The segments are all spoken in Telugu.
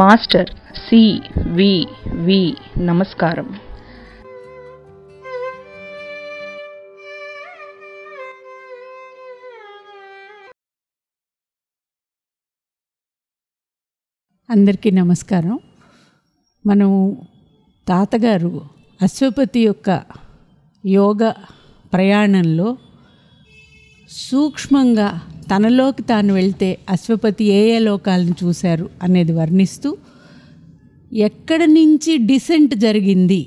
మాస్టర్ సి వి వి నమస్కారం అందరికీ నమస్కారం మనం తాతగారు అశ్వపతి యొక్క యోగ ప్రయాణంలో సూక్ష్మంగా తనలోకి తాను వెళ్తే అశ్వపతి ఏ ఏ లోకాలను చూశారు అనేది వర్ణిస్తూ ఎక్కడి నుంచి డిసెంట్ జరిగింది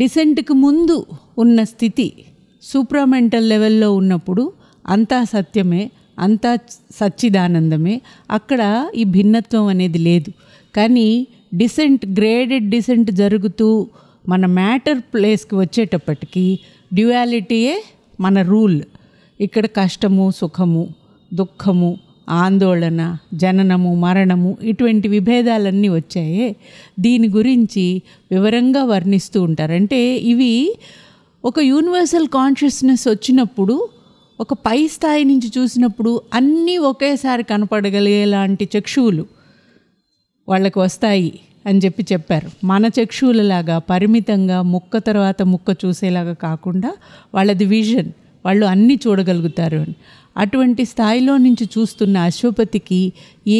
డిసెంట్కి ముందు ఉన్న స్థితి సూప్రామెంటల్ లెవెల్లో ఉన్నప్పుడు అంతా సత్యమే అంతా సచ్చిదానందమే అక్కడ ఈ భిన్నత్వం అనేది లేదు కానీ డిసెంట్ గ్రేడెడ్ డిసెంట్ జరుగుతూ మన మ్యాటర్ ప్లేస్కి వచ్చేటప్పటికీ డ్యువాలిటీయే మన రూల్ ఇక్కడ కష్టము సుఖము దుఃఖము ఆందోళన జననము మరణము ఇటువంటి విభేదాలన్నీ వచ్చాయే దీని గురించి వివరంగా వర్ణిస్తూ ఉంటారు అంటే ఇవి ఒక యూనివర్సల్ కాన్షియస్నెస్ వచ్చినప్పుడు ఒక పై స్థాయి నుంచి చూసినప్పుడు అన్నీ ఒకేసారి కనపడగలిగేలాంటి చక్షువులు వాళ్ళకి వస్తాయి అని చెప్పి చెప్పారు మన చక్షువులలాగా పరిమితంగా ముక్క తర్వాత ముక్క చూసేలాగా కాకుండా వాళ్ళది విజన్ వాళ్ళు అన్నీ చూడగలుగుతారు అటువంటి స్థాయిలో నుంచి చూస్తున్న అశ్వపతికి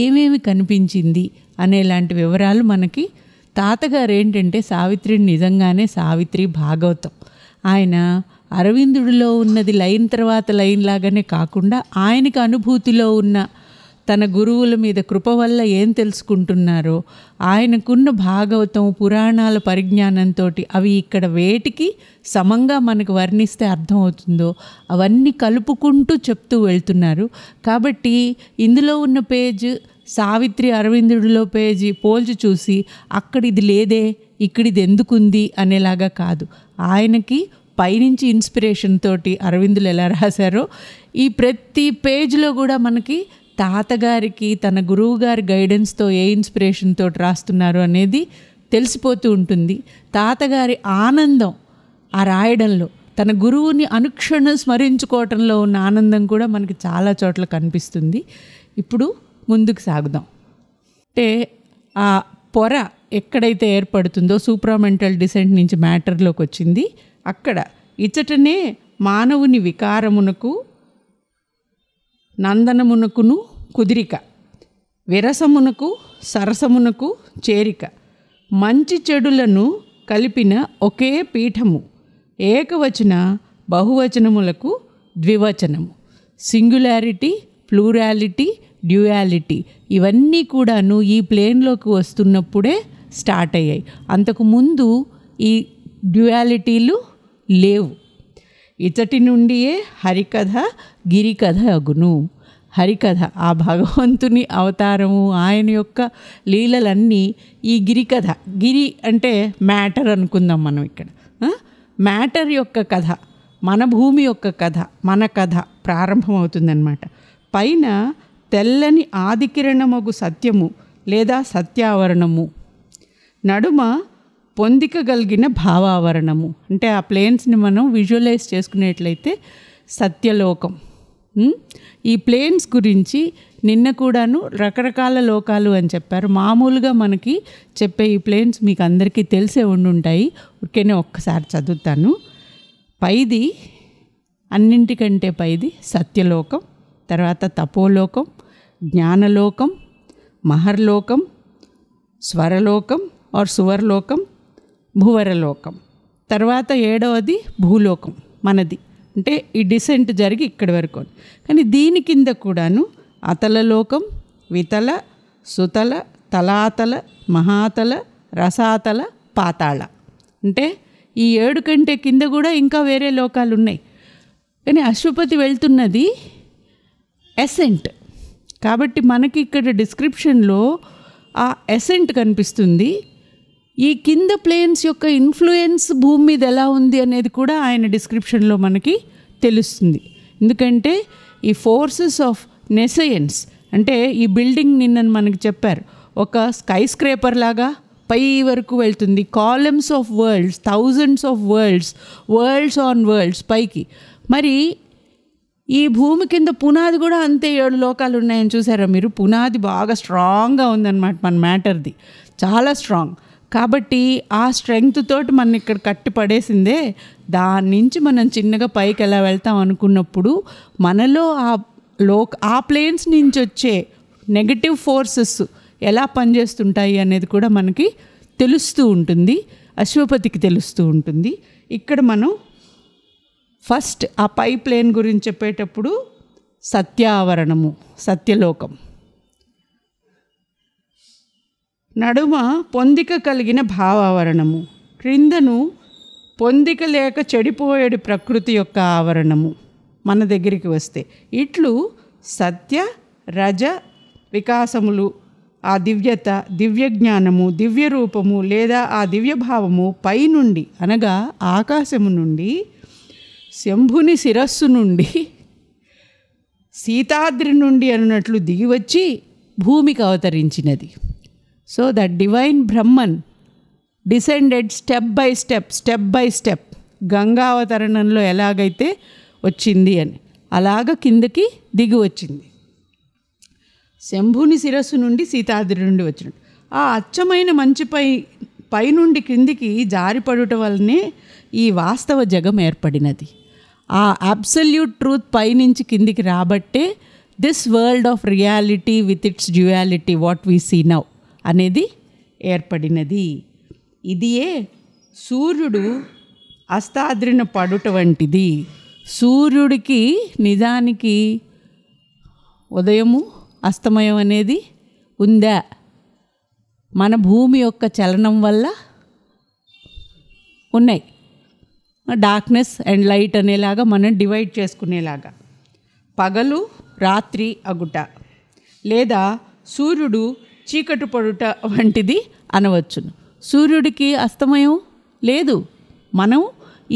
ఏమేమి కనిపించింది అనేలాంటి వివరాలు మనకి తాతగారు ఏంటంటే సావిత్రి నిజంగానే సావిత్రి భాగవతం ఆయన అరవిందుడిలో ఉన్నది లైన్ తర్వాత లైన్ లాగానే కాకుండా ఆయనకు అనుభూతిలో ఉన్న తన గురువుల మీద కృప వల్ల ఏం తెలుసుకుంటున్నారో ఆయనకున్న భాగవతం పురాణాల పరిజ్ఞానంతో అవి ఇక్కడ వేటికి సమంగా మనకు వర్ణిస్తే అర్థమవుతుందో అవన్నీ కలుపుకుంటూ చెప్తూ వెళ్తున్నారు కాబట్టి ఇందులో ఉన్న పేజ్ సావిత్రి అరవిందుడిలో పేజీ పోల్చి చూసి అక్కడ ఇది లేదే ఇక్కడిది ఎందుకుంది అనేలాగా కాదు ఆయనకి పైనుంచి ఇన్స్పిరేషన్ తోటి అరవిందులు ఎలా రాశారో ఈ ప్రతి పేజ్లో కూడా మనకి తాతగారికి తన గురువుగారి గైడెన్స్తో ఏ ఇన్స్పిరేషన్ తోటి రాస్తున్నారు అనేది తెలిసిపోతూ ఉంటుంది తాతగారి ఆనందం ఆ రాయడంలో తన గురువుని అనుక్షణం స్మరించుకోవటంలో ఉన్న ఆనందం కూడా మనకి చాలా చోట్ల కనిపిస్తుంది ఇప్పుడు ముందుకు సాగుదాం అంటే ఆ పొర ఎక్కడైతే ఏర్పడుతుందో సూప్రామెంటల్ డిసెంట్ నుంచి మ్యాటర్లోకి వచ్చింది అక్కడ ఇచ్చటనే మానవుని వికారమునకు నందనమునకును కుదిరిక విరసమునకు సరసమునకు చేరిక మంచి చెడులను కలిపిన ఒకే పీఠము ఏకవచన బహువచనములకు ద్వివచనము సింగులారిటీ ప్లూరాలిటీ డ్యూయాలిటీ ఇవన్నీ కూడాను ఈ ప్లేన్లోకి వస్తున్నప్పుడే స్టార్ట్ అయ్యాయి అంతకుముందు ఈ డ్యూయాలిటీలు లేవు ఇతటి నుండియే హరికథ గిరికథ అగును హరికథ ఆ భగవంతుని అవతారము ఆయన యొక్క లీలలన్నీ ఈ గిరికథ గిరి అంటే మ్యాటర్ అనుకుందాం మనం ఇక్కడ మ్యాటర్ యొక్క కథ మన భూమి యొక్క కథ మన కథ ప్రారంభమవుతుందన్నమాట పైన తెల్లని ఆదికిరణమగు సత్యము లేదా సత్యావరణము నడుమ పొందికగలిగిన భావావరణము అంటే ఆ ప్లేన్స్ని మనం విజువలైజ్ చేసుకునేట్లయితే సత్యలోకం ఈ ప్లేన్స్ గురించి నిన్న కూడాను రకరకాల లోకాలు అని చెప్పారు మామూలుగా మనకి చెప్పే ఈ ప్లేన్స్ మీకు అందరికీ తెలిసే ఉండుంటాయి ఊరికేనే ఒక్కసారి చదువుతాను పైది అన్నింటికంటే పైది సత్యలోకం తర్వాత తపోలోకం జ్ఞానలోకం మహర్లోకం స్వరలోకం ఆర్ సువర్లోకం భూవరలోకం తర్వాత ఏడవది భూలోకం మనది అంటే ఈ డిసెంట్ జరిగి ఇక్కడి వరకు కానీ దీని కింద కూడాను అతల లోకం వితల సుతల తలాతల మహాతల రసాతల పాతాళ అంటే ఈ ఏడు కంటే కింద కూడా ఇంకా వేరే లోకాలు ఉన్నాయి కానీ అశ్వపతి వెళ్తున్నది ఎసెంట్ కాబట్టి మనకి ఇక్కడ డిస్క్రిప్షన్లో ఆ ఎసెంట్ కనిపిస్తుంది ఈ కింద ప్లేన్స్ యొక్క ఇన్ఫ్లుయెన్స్ భూమి మీద ఎలా ఉంది అనేది కూడా ఆయన డిస్క్రిప్షన్లో మనకి తెలుస్తుంది ఎందుకంటే ఈ ఫోర్సెస్ ఆఫ్ నెసయన్స్ అంటే ఈ బిల్డింగ్ నిన్నను మనకి చెప్పారు ఒక స్కై స్క్రేపర్ లాగా పై వరకు వెళ్తుంది columns of worlds thousands of worlds worlds on worlds పైకి మరి ఈ భూమి కింద పునాది కూడా అంతే ఏడు లోకాలు ఉన్నాయని చూసారా మీరు పునాది బాగా స్ట్రాంగ్గా ఉందన్నమాట మన మ్యాటర్ది చాలా స్ట్రాంగ్ కాబట్టి ఆ స్ట్రెంగ్త్ తోటి మనం ఇక్కడ కట్టి పడేసిందే దాని నుంచి మనం చిన్నగా పైకి ఎలా వెళ్తాం అనుకున్నప్పుడు మనలో ఆ లో ఆ ప్లేన్స్ నుంచి వచ్చే నెగటివ్ ఫోర్సెస్ ఎలా పనిచేస్తుంటాయి అనేది కూడా మనకి తెలుస్తూ ఉంటుంది అశ్వపతికి తెలుస్తూ ఉంటుంది ఇక్కడ మనం ఫస్ట్ ఆ పై ప్లేన్ గురించి చెప్పేటప్పుడు సత్యావరణము సత్యలోకం నడుమ పొందిక కలిగిన భావావరణము క్రిందను పొందిక లేక చెడిపోయేడు ప్రకృతి యొక్క ఆవరణము మన దగ్గరికి వస్తే ఇట్లు సత్య రజ వికాసములు ఆ దివ్యత దివ్య జ్ఞానము దివ్య రూపము లేదా ఆ దివ్యభావము పైనుండి అనగా ఆకాశము నుండి శంభుని శిరస్సు నుండి సీతాద్రి నుండి అన్నట్లు దిగివచ్చి భూమికి అవతరించినది so the divine Brahman descended step by step step by step Ganga అవతరణంలో ఎలాగైతే వచ్చింది అని అలాగ కిందకి దిగి వచ్చింది శంభుని శిరస్సు నుండి సీతాద్రి నుండి వచ్చినట్టు ఆ అచ్చమైన పై పైనుండి క్రిందికి జారిపడుట వల్లనే ఈ వాస్తవ జగం ఏర్పడినది ఆ అబ్సల్యూట్ ట్రూత్ పైనుంచి కిందికి రాబట్టే this world of reality with its duality what we see now అనేది ఏర్పడినది ఇదియే సూర్యుడు అస్తాద్రిన పడుట వంటిది సూర్యుడికి నిజానికి ఉదయము అస్తమయం అనేది ఉందా మన భూమి యొక్క చలనం వల్ల ఉన్నాయి డార్క్నెస్ అండ్ లైట్ అనేలాగా మనం డివైడ్ చేసుకునేలాగా పగలు రాత్రి అగుట లేదా సూర్యుడు చీకటి పడుట వంటిది అనవచ్చును సూర్యుడికి అస్తమయం లేదు మనం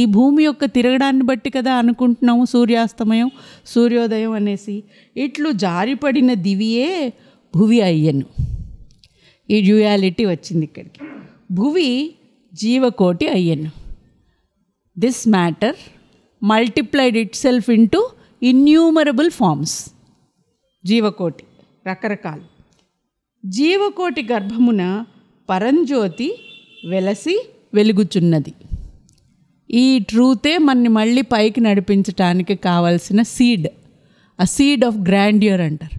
ఈ భూమి యొక్క తిరగడాన్ని బట్టి కదా అనుకుంటున్నాము సూర్యాస్తమయం సూర్యోదయం అనేసి ఇట్లు జారిపడిన దివియే భువి అయ్యను ఈ డ్యూయాలిటీ వచ్చింది ఇక్కడికి భువి జీవకోటి అయ్యను this matter multiplied itself into innumerable forms జీవకోటి రకరకాలు జీవకోటి గర్భమున పరంజ్యోతి వెలసి వెలుగుచున్నది ఈ ట్రూతే మన్ని మళ్ళీ పైకి నడిపించటానికి కావాల్సిన సీడ్ ఆ సీడ్ ఆఫ్ గ్రాండ్యూర్ అంటారు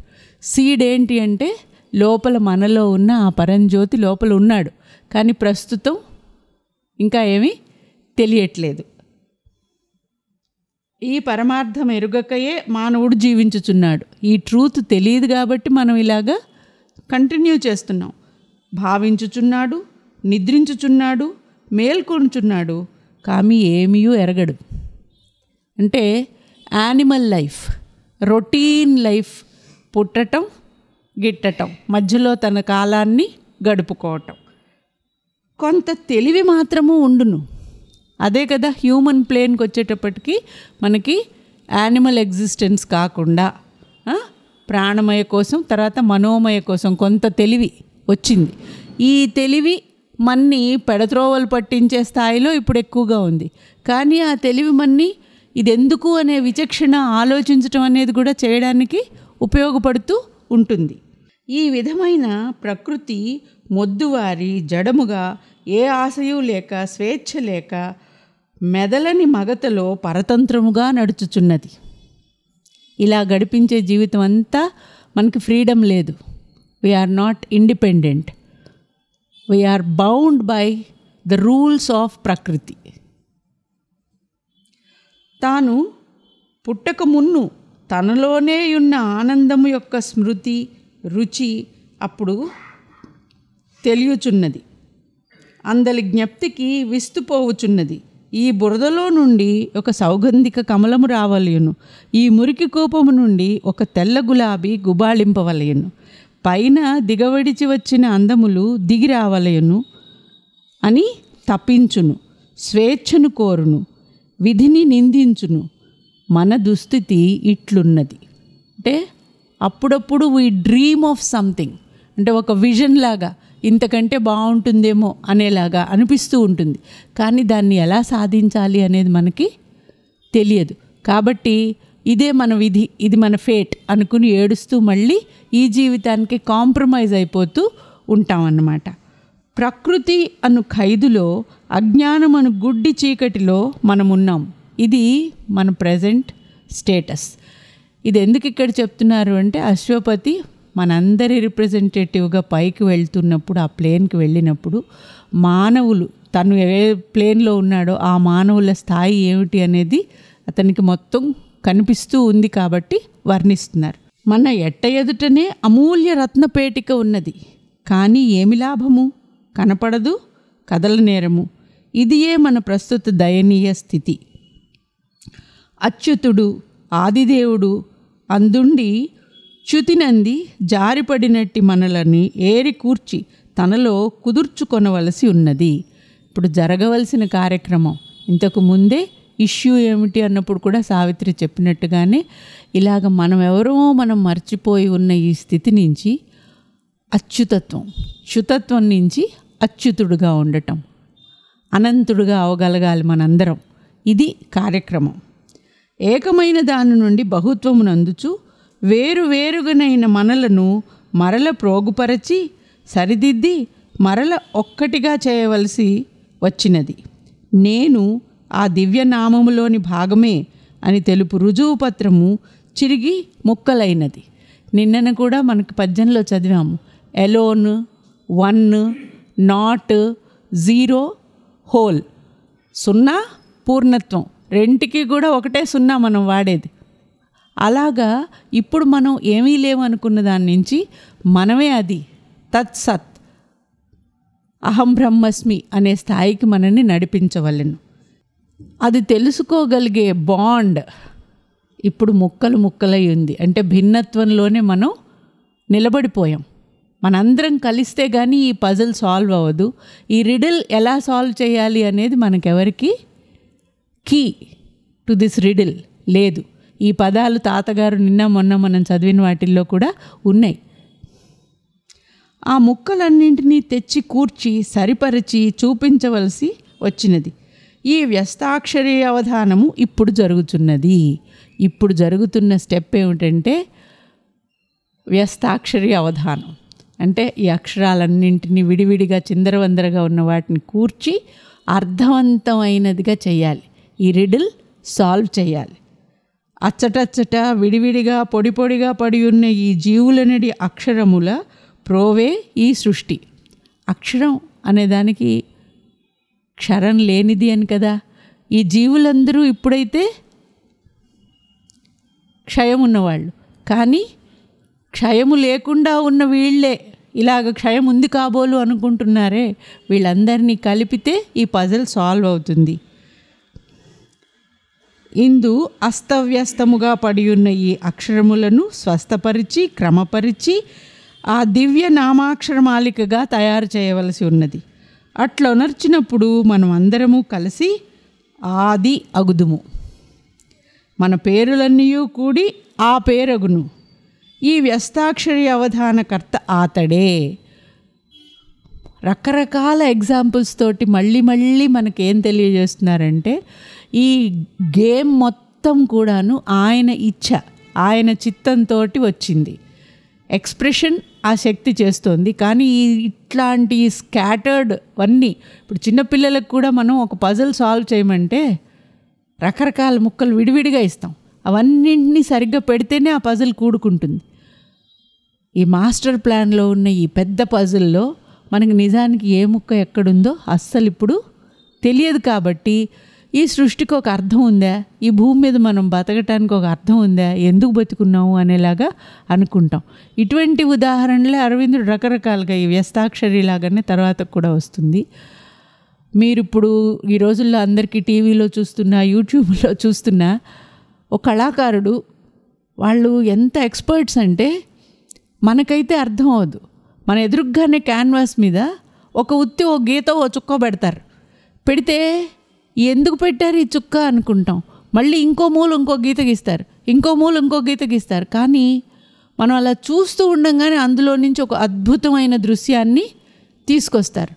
సీడ్ ఏంటి అంటే లోపల మనలో ఉన్న ఆ పరంజ్యోతి లోపల ఉన్నాడు కానీ ప్రస్తుతం ఇంకా ఏమీ తెలియట్లేదు ఈ పరమార్థం ఎరుగకయే మానవుడు జీవించుచున్నాడు ఈ ట్రూత్ తెలియదు కాబట్టి మనం ఇలాగా కంటిన్యూ చేస్తున్నాం భావించుచున్నాడు నిద్రించుచున్నాడు మేల్కొనుచున్నాడు కానీ ఏమీ ఎరగడు అంటే యానిమల్ లైఫ్ రొటీన్ లైఫ్ పుట్టటం గిట్టటం మధ్యలో తన కాలాన్ని గడుపుకోవటం కొంత తెలివి మాత్రము ఉండును అదే కదా హ్యూమన్ ప్లేన్కి వచ్చేటప్పటికి మనకి యానిమల్ ఎగ్జిస్టెన్స్ కాకుండా ప్రాణమయ కోసం తర్వాత మనోమయ కోసం కొంత తెలివి వచ్చింది ఈ తెలివి మన్ని పెడత్రోవలు పట్టించే స్థాయిలో ఇప్పుడు ఎక్కువగా ఉంది కానీ ఆ తెలివి మన్ని ఇదెందుకు అనే విచక్షణ ఆలోచించటం అనేది కూడా చేయడానికి ఉపయోగపడుతూ ఉంటుంది ఈ విధమైన ప్రకృతి మొద్దువారి జడముగా ఏ ఆశయం లేక స్వేచ్ఛ లేక మెదలని మగతలో పరతంత్రముగా నడుచుచున్నది ఇలా గడిపించే జీవితం అంతా మనకి ఫ్రీడమ్ లేదు we are not independent we are bound by the rules of ప్రకృతి తాను పుట్టక మున్ను తనలోనే ఉన్న ఆనందం యొక్క స్మృతి రుచి అప్పుడు తెలియచున్నది అందలి జ్ఞప్తికి విస్తుపోవుచున్నది ఈ బురదలో నుండి ఒక సౌగంధిక కమలము రావలయును ఈ మురికి కోపము నుండి ఒక తెల్ల గులాబీ గుబాళింపవలయును పైన దిగవడిచి వచ్చిన అందములు దిగి రావలయును అని తప్పించును స్వేచ్ఛను కోరును విధిని నిందించును మన దుస్థితి ఇట్లున్నది అంటే అప్పుడప్పుడు వీ డ్రీమ్ ఆఫ్ సంథింగ్ అంటే ఒక విజన్ లాగా ఇంతకంటే బాగుంటుందేమో అనేలాగా అనిపిస్తూ ఉంటుంది కానీ దాన్ని ఎలా సాధించాలి అనేది మనకి తెలియదు కాబట్టి ఇదే మన విధి ఇది మన ఫేట్ అనుకుని ఏడుస్తూ మళ్ళీ ఈ జీవితానికి కాంప్రమైజ్ అయిపోతూ ఉంటామన్నమాట ప్రకృతి అను ఖైదులో అజ్ఞానం అను గుడ్డి చీకటిలో మనమున్నాం ఇది మన ప్రజెంట్ స్టేటస్ ఇది ఎందుకు ఇక్కడ చెప్తున్నారు అంటే అశ్వపతి మనందరి రిప్రజెంటేటివ్గా పైకి వెళ్తున్నప్పుడు ఆ ప్లేన్కి వెళ్ళినప్పుడు మానవులు తను ఏ ప్లేన్లో ఉన్నాడో ఆ మానవుల స్థాయి ఏమిటి అనేది అతనికి మొత్తం కనిపిస్తూ ఉంది కాబట్టి వర్ణిస్తున్నారు మన ఎట్ట ఎదుటనే అమూల్య రత్నపేటిక ఉన్నది కానీ ఏమి లాభము కనపడదు కదల నేరము ఇదియే మన ప్రస్తుత దయనీయ స్థితి అచ్యుతుడు ఆదిదేవుడు అందుండి చ్యుతినంది జారిపడినట్టి మనలని ఏరి కూర్చి తనలో కుదుర్చుకొనవలసి ఉన్నది ఇప్పుడు జరగవలసిన కార్యక్రమం ఇంతకు ముందే ఇష్యూ ఏమిటి అన్నప్పుడు కూడా సావిత్రి చెప్పినట్టుగానే ఇలాగ మనం ఎవరో మనం మర్చిపోయి ఉన్న ఈ స్థితి నుంచి అచ్యుతత్వం చ్యుతత్వం నుంచి అచ్యుతుడుగా ఉండటం అనంతుడుగా అవగలగాలి మనందరం ఇది కార్యక్రమం ఏకమైన దాని నుండి బహుత్వమునందుచు వేరువేరుగునైన మనలను మరల ప్రోగుపరచి సరిదిద్ది మరల ఒక్కటిగా చేయవలసి వచ్చినది నేను ఆ దివ్యనామములోని భాగమే అని తెలుపు రుజువుపత్రము చిరిగి ముక్కలైనది నిన్నన కూడా మనకు పద్యంలో చదివాము alone one not zero whole సున్నా పూర్ణత్వం రెంటికి కూడా ఒకటే సున్నా మనం వాడేది అలాగా ఇప్పుడు మనం ఏమీ లేవు అనుకున్న దాని నుంచి మనమే అది తత్సత్ అహం బ్రహ్మస్మి అనే స్థాయికి మనల్ని నడిపించవలను అది తెలుసుకోగలిగే బాండ్ ఇప్పుడు ముక్కలు ముక్కలై ఉంది అంటే భిన్నత్వంలోనే మనం నిలబడిపోయాం మనందరం కలిస్తే కానీ ఈ పజిల్ సాల్వ్ అవ్వదు ఈ రిడిల్ ఎలా సాల్వ్ చేయాలి అనేది మనకెవరికి కీ టు దిస్ రిడిల్ లేదు ఈ పదాలు తాతగారు నిన్న మొన్న మనం చదివిన వాటిల్లో కూడా ఉన్నాయి ఆ ముక్కలన్నింటినీ తెచ్చి కూర్చి సరిపరిచి చూపించవలసి వచ్చినది ఈ వ్యస్తాక్షరి అవధానము ఇప్పుడు జరుగుతున్నది ఇప్పుడు జరుగుతున్న స్టెప్ ఏమిటంటే వ్యస్తాక్షరి అవధానం అంటే ఈ అక్షరాలన్నింటినీ విడివిడిగా చిందరవందరగా ఉన్న వాటిని కూర్చి అర్థవంతమైనదిగా చేయాలి ఈ రిడిల్ సాల్వ్ చేయాలి అచ్చటచ్చట విడివిడిగా పొడి పొడిగా పడి ఉన్న ఈ జీవులనడి అక్షరముల ప్రోవే ఈ సృష్టి అక్షరం అనేదానికి క్షరం లేనిది అని కదా ఈ జీవులందరూ ఇప్పుడైతే క్షయం ఉన్నవాళ్ళు కానీ క్షయము లేకుండా ఉన్న వీళ్ళే ఇలాగ క్షయం ఉంది కాబోలు అనుకుంటున్నారే వీళ్ళందరినీ కలిపితే ఈ పజల్ సాల్వ్ అవుతుంది ఇందు అస్తవ్యస్తముగా పడి ఉన్న ఈ అక్షరములను స్వస్థపరిచి క్రమపరిచి ఆ దివ్య నామాక్షరమాలికగా తయారు చేయవలసి ఉన్నది అట్లొనర్చినప్పుడు మనం అందరము కలిసి ఆది అగుదుము మన పేరులన్నీ కూడి ఆ పేరగును ఈ వ్యస్తాక్షరి అవధానకర్త ఆతడే రకరకాల ఎగ్జాంపుల్స్ తోటి మళ్ళీ మళ్ళీ మనకేం తెలియజేస్తున్నారంటే ఈ గేమ్ మొత్తం కూడాను ఆయన ఇచ్చ ఆయన చిత్తంతో వచ్చింది ఎక్స్ప్రెషన్ ఆ శక్తి చేస్తుంది కానీ ఇట్లాంటి స్కాటర్డ్ అన్నీ ఇప్పుడు చిన్నపిల్లలకు కూడా మనం ఒక పజల్ సాల్వ్ చేయమంటే రకరకాల ముక్కలు విడివిడిగా ఇస్తాం అవన్నింటినీ సరిగ్గా పెడితేనే ఆ పజిల్ కూడుకుంటుంది ఈ మాస్టర్ ప్లాన్లో ఉన్న ఈ పెద్ద పజిల్లో మనకి నిజానికి ఏ ముక్క ఎక్కడుందో అస్సలు ఇప్పుడు తెలియదు కాబట్టి ఈ సృష్టికి ఒక అర్థం ఉందా ఈ భూమి మీద మనం బతకటానికి ఒక అర్థం ఉందా ఎందుకు బతుకున్నాము అనేలాగా అనుకుంటాం ఇటువంటి ఉదాహరణలే అరవిందుడు రకరకాలుగా ఈ లాగానే తర్వాత కూడా వస్తుంది మీరు ఇప్పుడు ఈ రోజుల్లో అందరికీ టీవీలో చూస్తున్నా యూట్యూబ్లో చూస్తున్నా ఒక కళాకారుడు వాళ్ళు ఎంత ఎక్స్పర్ట్స్ అంటే మనకైతే అర్థం అవదు మన ఎదురుగానే క్యాన్వాస్ మీద ఒక ఉత్తి ఓ గీత ఓ చుక్క పెడతారు పెడితే ఎందుకు పెట్టారు ఈ చుక్క అనుకుంటాం మళ్ళీ ఇంకో మూలు ఇంకో గీత గీస్తారు ఇంకో మూలు ఇంకో గీత గీస్తారు కానీ మనం అలా చూస్తూ ఉండగానే అందులో నుంచి ఒక అద్భుతమైన దృశ్యాన్ని తీసుకొస్తారు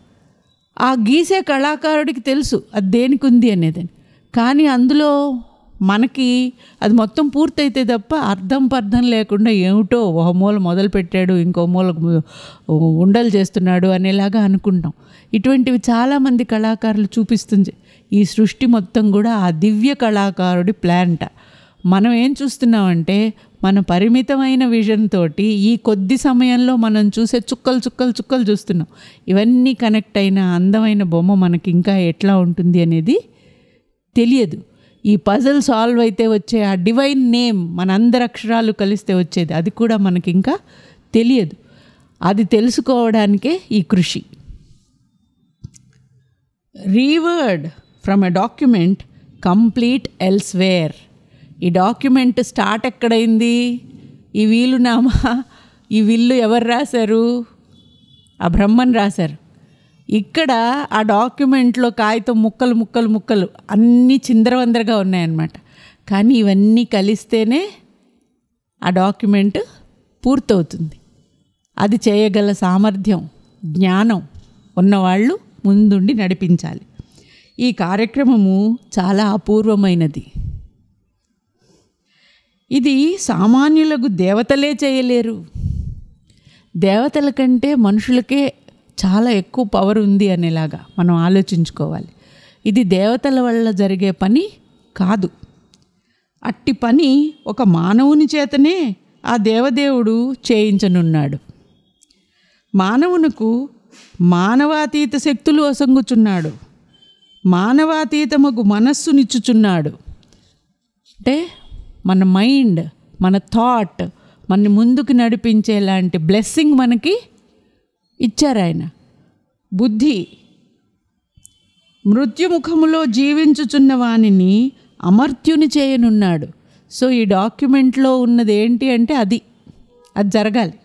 ఆ గీసే కళాకారుడికి తెలుసు అది దేనికి ఉంది అనేది కానీ అందులో మనకి అది మొత్తం పూర్తయితే తప్ప అర్థం పర్థం లేకుండా ఏమిటో ఒక మూల మొదలు పెట్టాడు ఇంకో మూల ఉండలు చేస్తున్నాడు అనేలాగా అనుకుంటాం ఇటువంటివి చాలామంది కళాకారులు చూపిస్తుంది ఈ సృష్టి మొత్తం కూడా ఆ దివ్య కళాకారుడి ప్లాంట మనం ఏం చూస్తున్నామంటే మన పరిమితమైన విజన్ తోటి ఈ కొద్ది సమయంలో మనం చూసే చుక్కలు చుక్కలు చుక్కలు చూస్తున్నాం ఇవన్నీ కనెక్ట్ అయిన అందమైన బొమ్మ మనకి ఇంకా ఎట్లా ఉంటుంది అనేది తెలియదు ఈ పజల్ సాల్వ్ అయితే వచ్చే ఆ డివైన్ నేమ్ మన అందరి అక్షరాలు కలిస్తే వచ్చేది అది కూడా మనకి ఇంకా తెలియదు అది తెలుసుకోవడానికే ఈ కృషి reword from a document complete elsewhere ఈ డాక్యుమెంట్ స్టార్ట్ ఎక్కడైంది ఈ వీలు నామా ఈ విల్లు ఎవరు రాశారు ఆ బ్రహ్మన్ రాశారు ఇక్కడ ఆ డాక్యుమెంట్లో కాగితం ముక్కలు ముక్కలు ముక్కలు అన్నీ చిందరవందరగా ఉన్నాయన్నమాట కానీ ఇవన్నీ కలిస్తేనే ఆ డాక్యుమెంట్ పూర్తవుతుంది అది చేయగల సామర్థ్యం జ్ఞానం ఉన్నవాళ్ళు ముందుండి నడిపించాలి ఈ కార్యక్రమము చాలా అపూర్వమైనది ఇది సామాన్యులకు దేవతలే చేయలేరు దేవతల కంటే మనుషులకే చాలా ఎక్కువ పవర్ ఉంది అనేలాగా మనం ఆలోచించుకోవాలి ఇది దేవతల వల్ల జరిగే పని కాదు అట్టి పని ఒక మానవుని చేతనే ఆ దేవదేవుడు చేయించనున్నాడు మానవునకు మానవాతీత శక్తులు అసంగుచున్నాడు మానవాతీతముకు మనస్సునిచ్చుచున్నాడు అంటే మన మైండ్ మన థాట్ మన ముందుకు నడిపించేలాంటి బ్లెస్సింగ్ మనకి ఇచ్చారు ఆయన బుద్ధి మృత్యుముఖములో జీవించుచున్న వానిని అమర్త్యుని చేయనున్నాడు సో ఈ డాక్యుమెంట్లో ఉన్నది ఏంటి అంటే అది అది జరగాలి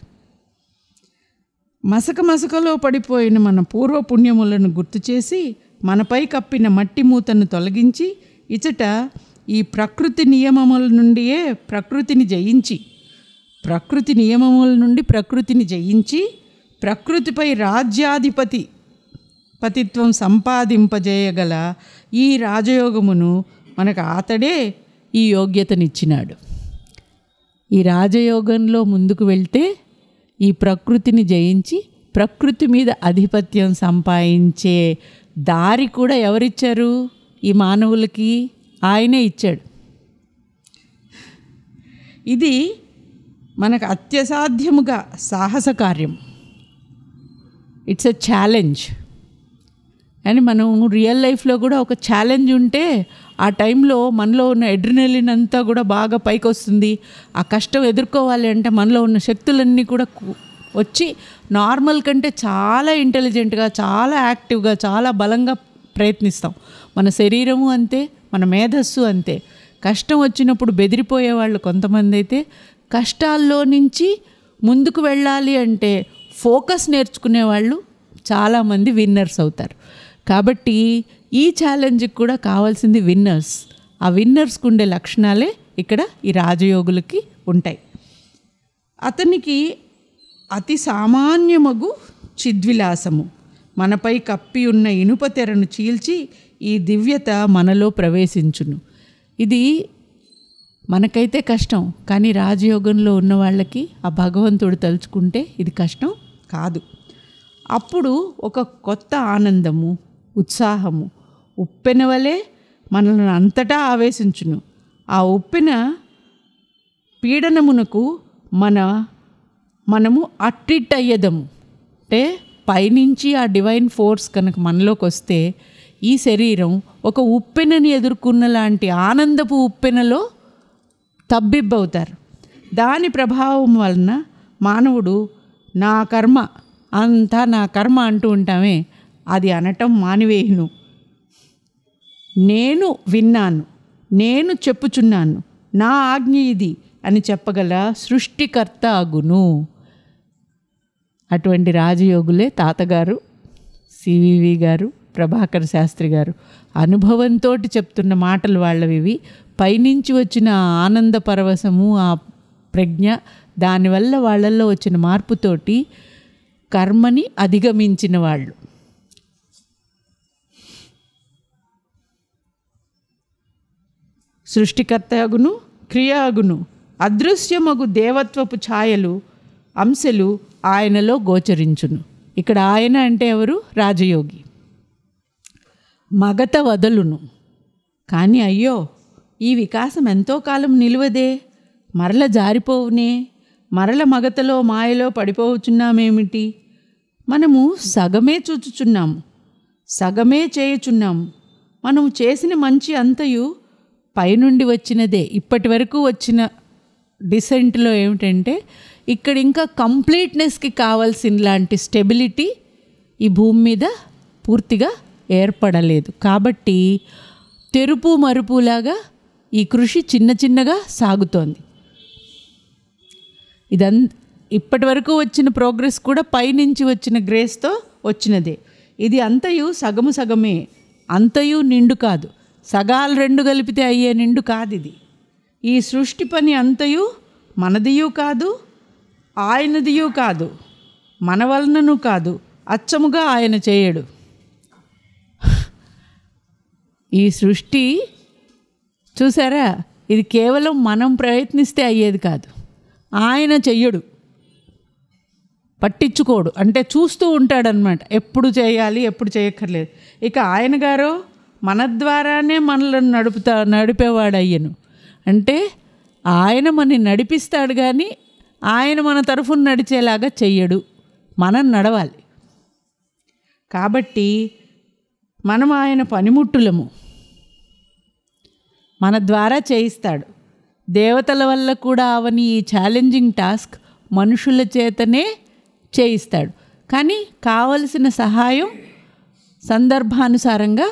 మసక మసకలో పడిపోయిన మన పూర్వపుణ్యములను గుర్తు చేసి మనపై కప్పిన మట్టి మూతను తొలగించి ఇచట ఈ ప్రకృతి నియమముల నుండియే ప్రకృతిని జయించి ప్రకృతి నియమముల నుండి ప్రకృతిని జయించి ప్రకృతిపై రాజ్యాధిపతి పతిత్వం సంపాదింపజేయగల ఈ రాజయోగమును మనకు అతడే ఈ యోగ్యతనిచ్చినాడు ఈ రాజయోగంలో ముందుకు వెళ్తే ఈ ప్రకృతిని జయించి ప్రకృతి మీద ఆధిపత్యం సంపాదించే దారి కూడా ఎవరిచ్చారు ఈ మానవులకి ఆయనే ఇచ్చాడు ఇది మనకు అత్యసాధ్యముగా సాహస కార్యం ఇట్స్ ఎ ఛాలెంజ్ అని మనం రియల్ లైఫ్లో కూడా ఒక ఛాలెంజ్ ఉంటే ఆ టైంలో మనలో ఉన్న ఎడ్రినలిన్ అంతా కూడా బాగా పైకి వస్తుంది ఆ కష్టం ఎదుర్కోవాలి అంటే మనలో ఉన్న శక్తులన్నీ కూడా వచ్చి నార్మల్ కంటే చాలా ఇంటెలిజెంట్గా చాలా యాక్టివ్గా చాలా బలంగా ప్రయత్నిస్తాం మన శరీరము అంతే మన మేధస్సు అంతే కష్టం వచ్చినప్పుడు బెదిరిపోయే వాళ్ళు కొంతమంది అయితే కష్టాల్లో నుంచి ముందుకు వెళ్ళాలి అంటే ఫోకస్ నేర్చుకునే వాళ్ళు చాలామంది విన్నర్స్ అవుతారు కాబట్టి ఈ ఛాలెంజ్కి కూడా కావాల్సింది విన్నర్స్ ఆ విన్నర్స్కు ఉండే లక్షణాలే ఇక్కడ ఈ రాజయోగులకి ఉంటాయి అతనికి అతి సామాన్యమగు చిద్విలాసము మనపై కప్పి ఉన్న ఇనుప తెరను చీల్చి ఈ దివ్యత మనలో ప్రవేశించును ఇది మనకైతే కష్టం కానీ రాజయోగంలో ఉన్న వాళ్ళకి ఆ భగవంతుడు తలుచుకుంటే ఇది కష్టం కాదు అప్పుడు ఒక కొత్త ఆనందము ఉత్సాహము ఉప్పెన వలె మనల్ని అంతటా ఆవేశించును ఆ ఉప్పెన పీడనమునకు మన మనము అట్రిట్ అయ్యేదము అంటే పైనుంచి ఆ డివైన్ ఫోర్స్ కనుక మనలోకి వస్తే ఈ శరీరం ఒక ఉప్పెనని ఎదుర్కొన్న లాంటి ఆనందపు ఉప్పెనలో తబ్బిబ్బవుతారు దాని ప్రభావం వలన మానవుడు నా కర్మ అంతా నా కర్మ అంటూ ఉంటామే అది అనటం మానివేయును నేను విన్నాను నేను చెప్పుచున్నాను నా ఆజ్ఞ ఇది అని చెప్పగల సృష్టికర్త అగును అటువంటి రాజయోగులే తాతగారు సివివి గారు ప్రభాకర్ శాస్త్రి గారు అనుభవంతో చెప్తున్న మాటలు వాళ్ళవి పైనుంచి వచ్చిన ఆనంద పరవశము ఆ ప్రజ్ఞ దానివల్ల వాళ్ళల్లో వచ్చిన మార్పుతోటి కర్మని అధిగమించిన వాళ్ళు సృష్టికర్తగును క్రియాగును అదృశ్యమగు దేవత్వపు ఛాయలు అంశలు ఆయనలో గోచరించును ఇక్కడ ఆయన అంటే ఎవరు రాజయోగి మగత వదలును కానీ అయ్యో ఈ వికాసం ఎంతో కాలం నిలువదే మరల జారిపోవునే మరల మగతలో మాయలో పడిపోవచ్చున్నామేమిటి మనము సగమే చూచుచున్నాము సగమే చేయుచున్నాము మనం చేసిన మంచి అంతయు పైనుండి వచ్చినదే ఇప్పటి వరకు వచ్చిన డిసెంట్లో ఏమిటంటే ఇక్కడ ఇంకా కంప్లీట్నెస్కి కావాల్సిన లాంటి స్టెబిలిటీ ఈ భూమి మీద పూర్తిగా ఏర్పడలేదు కాబట్టి తెరుపు మరుపులాగా ఈ కృషి చిన్న చిన్నగా సాగుతోంది ఇదంత ఇప్పటి వరకు వచ్చిన ప్రోగ్రెస్ కూడా పైనుంచి వచ్చిన గ్రేస్తో వచ్చినదే ఇది అంతయు సగము సగమే అంతయు నిండు కాదు సగాలు రెండు కలిపితే అయ్యే నిండు కాదు ఇది ఈ సృష్టి పని అంతయు మనదియు కాదు ఆయనదియు కాదు మన వలనను కాదు అచ్చముగా ఆయన చేయడు ఈ సృష్టి చూసారా ఇది కేవలం మనం ప్రయత్నిస్తే అయ్యేది కాదు ఆయన చెయ్యడు పట్టించుకోడు అంటే చూస్తూ ఉంటాడనమాట ఎప్పుడు చేయాలి ఎప్పుడు చేయక్కర్లేదు ఇక ఆయన గారు మన ద్వారానే మనల్ని నడుపుతా నడిపేవాడు అయ్యను అంటే ఆయన మనని నడిపిస్తాడు కానీ ఆయన మన తరఫున నడిచేలాగా చెయ్యడు మనం నడవాలి కాబట్టి మనం ఆయన పనిముట్టులము మన ద్వారా చేయిస్తాడు దేవతల వల్ల కూడా అవని ఈ ఛాలెంజింగ్ టాస్క్ మనుషుల చేతనే చేయిస్తాడు కానీ కావలసిన సహాయం సందర్భానుసారంగా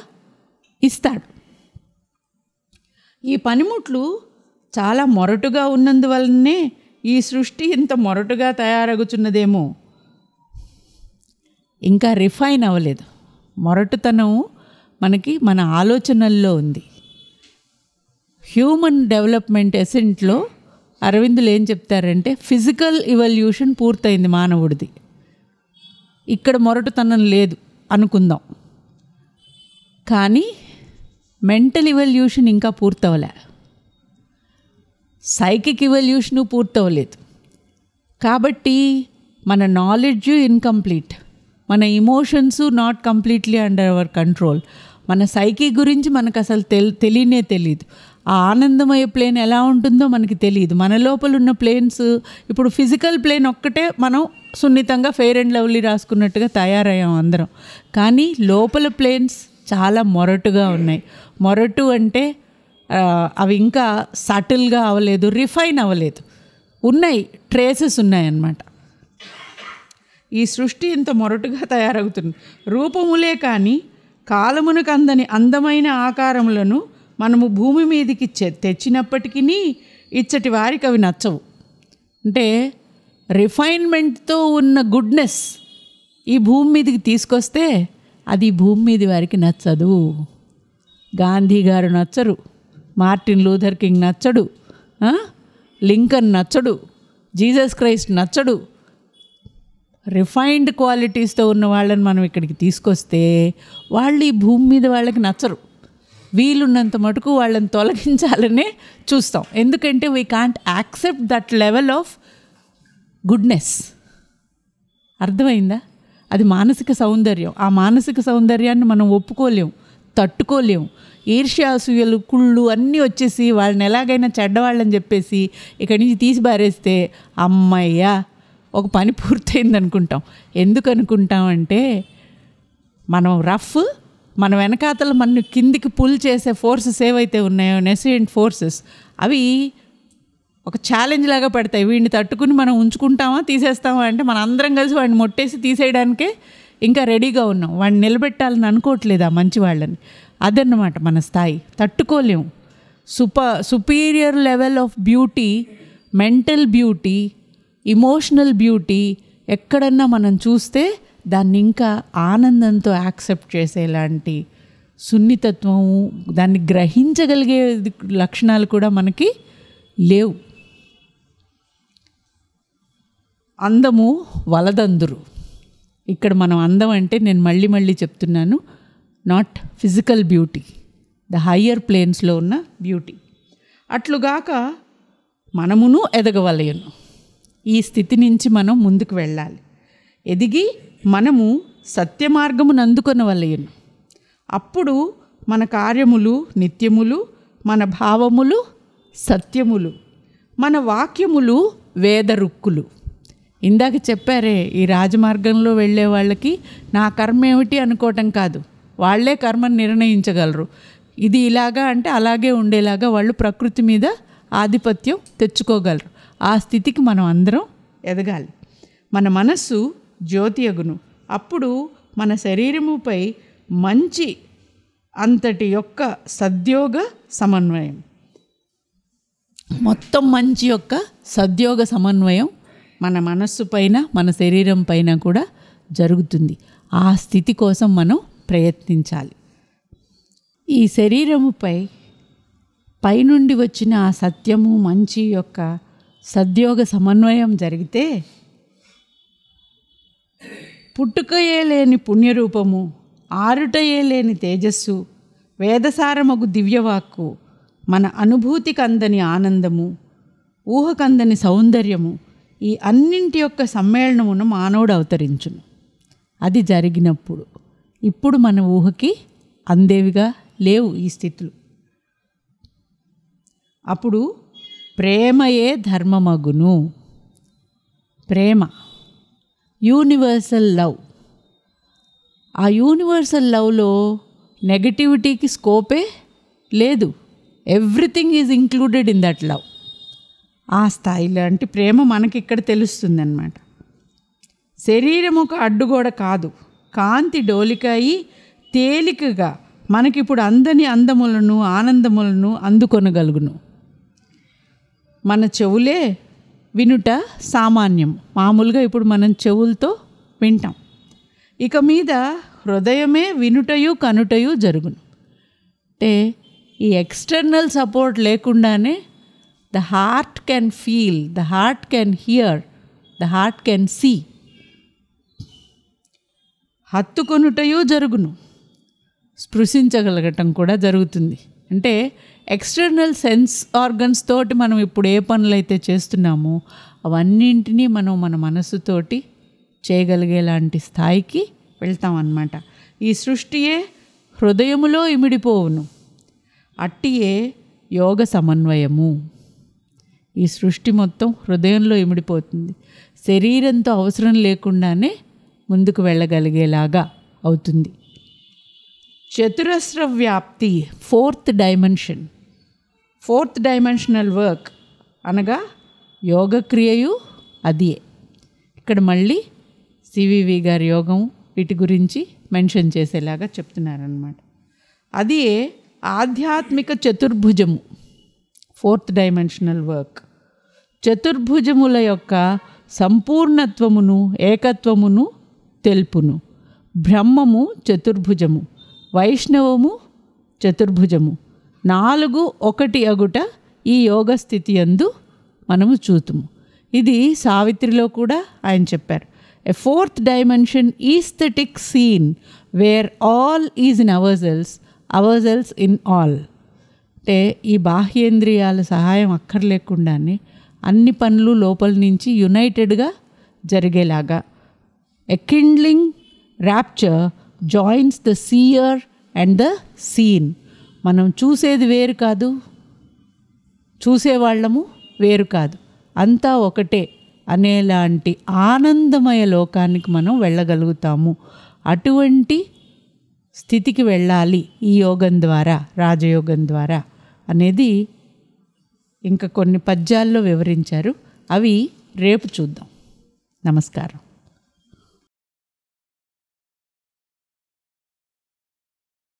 ఇస్తాడు ఈ పనిముట్లు చాలా మొరటుగా ఉన్నందువలనే ఈ సృష్టి ఇంత మొరటుగా తయారగుచున్నదేమో ఇంకా రిఫైన్ అవ్వలేదు మొరటుతనం మనకి మన ఆలోచనల్లో ఉంది హ్యూమన్ డెవలప్మెంట్ ఎసెంట్లో అరవిందులు ఏం చెప్తారంటే ఫిజికల్ ఇవల్యూషన్ పూర్తయింది మానవుడిది ఇక్కడ మొరటుతనం లేదు అనుకుందాం కానీ మెంటల్ ఇవల్యూషన్ ఇంకా పూర్తవలే సైకిక్ ఇవల్యూషను పూర్తవలేదు కాబట్టి మన నాలెడ్జ్ ఇన్కంప్లీట్ మన emotions not completely under our control మన సైకి గురించి మనకు అసలు తెలి తెలియనే తెలియదు ఆ ఆనందమయ్యే ప్లేన్ ఎలా ఉంటుందో మనకి తెలియదు మన లోపల ఉన్న ప్లేన్స్ ఇప్పుడు ఫిజికల్ ప్లేన్ ఒక్కటే మనం సున్నితంగా ఫెయిర్ అండ్ లవ్లీ రాసుకున్నట్టుగా తయారయ్యాం అందరం కానీ లోపల ప్లేన్స్ చాలా మొరటుగా ఉన్నాయి మొరటు అంటే అవి ఇంకా సటిల్గా అవ్వలేదు రిఫైన్ అవ్వలేదు ఉన్నాయి ట్రేసెస్ ఉన్నాయన్నమాట ఈ సృష్టి ఇంత మొరటుగా తయారవుతుంది రూపములే కానీ కాలమునకు కందని అందమైన ఆకారములను మనము భూమి మీదకి తెచ్చినప్పటికీ ఇచ్చటి వారికి అవి నచ్చవు అంటే రిఫైన్మెంట్తో ఉన్న గుడ్నెస్ ఈ భూమి మీదకి తీసుకొస్తే అది భూమి మీది వారికి నచ్చదు గాంధీ గారు నచ్చరు మార్టిన్ లూథర్ కింగ్ నచ్చడు లింకన్ నచ్చడు జీసస్ క్రైస్ట్ నచ్చడు రిఫైన్డ్ క్వాలిటీస్తో ఉన్న వాళ్ళని మనం ఇక్కడికి తీసుకొస్తే వాళ్ళు ఈ భూమి మీద వాళ్ళకి నచ్చరు వీలున్నంత మటుకు వాళ్ళని తొలగించాలనే చూస్తాం ఎందుకంటే we can't accept that level of goodness అర్థమైందా అది మానసిక సౌందర్యం ఆ మానసిక సౌందర్యాన్ని మనం ఒప్పుకోలేము తట్టుకోలేము ఈర్ష్యాసూయలు కుళ్ళు అన్నీ వచ్చేసి వాళ్ళని ఎలాగైనా చెడ్డవాళ్ళని చెప్పేసి ఇక్కడి నుంచి తీసి బారేస్తే అమ్మయ్యా ఒక పని పూర్తయింది అనుకుంటాం ఎందుకు అనుకుంటామంటే మనం రఫ్ మన వెనకాతలు మన కిందికి పుల్ చేసే ఫోర్సెస్ ఏవైతే ఉన్నాయో నెసిడెంట్ ఫోర్సెస్ అవి ఒక ఛాలెంజ్ లాగా పెడతాయి వీడిని తట్టుకుని మనం ఉంచుకుంటామా తీసేస్తామా అంటే మన అందరం కలిసి వాడిని మొట్టేసి తీసేయడానికే ఇంకా రెడీగా ఉన్నాం వాడిని నిలబెట్టాలని అనుకోవట్లేదు ఆ మంచి వాళ్ళని అదన్నమాట మన స్థాయి తట్టుకోలేము su superior level of beauty mental beauty emotional beauty ఎక్కడన్నా మనం చూస్తే దాన్ని ఇంకా ఆనందంతో యాక్సెప్ట్ చేసేలాంటి సున్నితత్వము దాన్ని గ్రహించగలిగే లక్షణాలు కూడా మనకి లేవు అందము వలదందురు ఇక్కడ మనం అందం అంటే నేను మళ్ళీ మళ్ళీ చెప్తున్నాను not physical beauty the higher ప్లేన్స్లో ఉన్న బ్యూటీ అట్లుగాక మనమును ఎదగవలయను ఈ స్థితి నుంచి మనం ముందుకు వెళ్ళాలి ఎదిగి మనము సత్య మార్గమును అందుకొనవలయను అప్పుడు మన కార్యములు నిత్యములు మన భావములు సత్యములు మన వాక్యములు వేదరుక్కులు ఇందాక చెప్పారే ఈ రాజమార్గంలో వెళ్ళే వాళ్ళకి నా కర్మ ఏమిటి అనుకోవటం కాదు వాళ్లే కర్మను నిర్ణయించగలరు ఇది ఇలాగా అంటే అలాగే ఉండేలాగా వాళ్ళు ప్రకృతి మీద ఆధిపత్యం తెచ్చుకోగలరు ఆ స్థితికి మనం అందరం ఎదగాలి మన మనస్సు జ్యోతి అగును అప్పుడు మన శరీరముపై మంచి అంతటి యొక్క సద్యోగ సమన్వయం మొత్తం మంచి యొక్క సద్యోగ సమన్వయం మన మనస్సు పైన మన శరీరం పైన కూడా జరుగుతుంది ఆ స్థితి కోసం మనం ప్రయత్నించాలి ఈ శరీరముపై పైనుండి వచ్చిన ఆ సత్యము మంచి యొక్క సద్యోగ సమన్వయం జరిగితే పుట్టుకయే లేని పుణ్యరూపము ఆరుటయే లేని తేజస్సు వేదసారమగు దివ్యవాక్కు మన అనుభూతికందని ఆనందము ఊహకందని సౌందర్యము ఈ అన్నింటి యొక్క సమ్మేళనమును మానవుడు అవతరించును అది జరిగినప్పుడు ఇప్పుడు మన ఊహకి అందేవిగా లేవు ఈ స్థితులు అప్పుడు ప్రేమయే ధర్మమగును ప్రేమ యూనివర్సల్ లవ్ ఆ యూనివర్సల్ లవ్లో నెగటివిటీకి స్కోపే లేదు everything is included in that love ఆ స్థాయిలో అంటే ప్రేమ మనకి ఇక్కడ తెలుస్తుంది అనమాట శరీరం ఒక అడ్డుగోడ కాదు కాంతి డోలికాయి తేలికగా మనకిప్పుడు అందని అందములను ఆనందములను అందుకొనగలుగును మన చెవులే వినుట సామాన్యం మామూలుగా ఇప్పుడు మనం చెవులతో వింటాం ఇక మీద హృదయమే వినుటయు కనుటయు జరుగును అంటే ఈ ఎక్స్టర్నల్ సపోర్ట్ లేకుండానే The heart can feel, the heart can hear, the heart can see. హత్తుకొనుటయు జరుగును స్పృశించగలగటం కూడా జరుగుతుంది అంటే ఎక్స్టర్నల్ సెన్స్ ఆర్గన్స్ తోటి మనం ఇప్పుడు ఏ పనులైతే చేస్తున్నామో అవన్నింటినీ మనం మన మనసుతోటి చేయగలిగేలాంటి స్థాయికి వెళ్తాం అన్నమాట ఈ సృష్టియే హృదయములో ఇమిడిపోవును అట్టియే యోగ సమన్వయము ఈ సృష్టి మొత్తం హృదయంలో ఇమిడిపోతుంది శరీరంతో అవసరం లేకుండానే ముందుకు వెళ్ళగలిగేలాగా అవుతుంది చతురస్ర వ్యాప్తి fourth dimension fourth dimensional work అనగా యోగక్రియయు అదియే ఇక్కడ మళ్ళీ సివివి గారి యోగం వీటి గురించి మెన్షన్ చేసేలాగా చెప్తున్నారనమాట అది ఆధ్యాత్మిక చతుర్భుజము ఫోర్త్ డైమెన్షనల్ వర్క్ చతుర్భుజముల యొక్క సంపూర్ణత్వమును ఏకత్వమును తెలుపును బ్రహ్మము చతుర్భుజము వైష్ణవము చతుర్భుజము నాలుగు ఒకటి అగుట ఈ యోగ స్థితి అందు మనము చూతుము ఇది సావిత్రిలో కూడా ఆయన చెప్పారు a fourth dimension aesthetic scene where all is in ourselves ourselves in all అంటే ఈ బాహ్యేంద్రియాల సహాయం అక్కర్లేకుండానే అన్ని పనులు లోపల నుంచి యునైటెడ్గా జరిగేలాగా a kindling rapture joins the seer and the seen మనం చూసేది వేరు కాదు చూసేవాళ్ళము వేరు కాదు అంతా ఒకటే అనేలాంటి ఆనందమయ లోకానికి మనం వెళ్ళగలుగుతాము అటువంటి స్థితికి వెళ్ళాలి ఈ యోగం ద్వారా రాజయోగం ద్వారా అనేది ఇంకా కొన్ని పద్యాల్లో వివరించారు అవి రేపు చూద్దాం నమస్కారం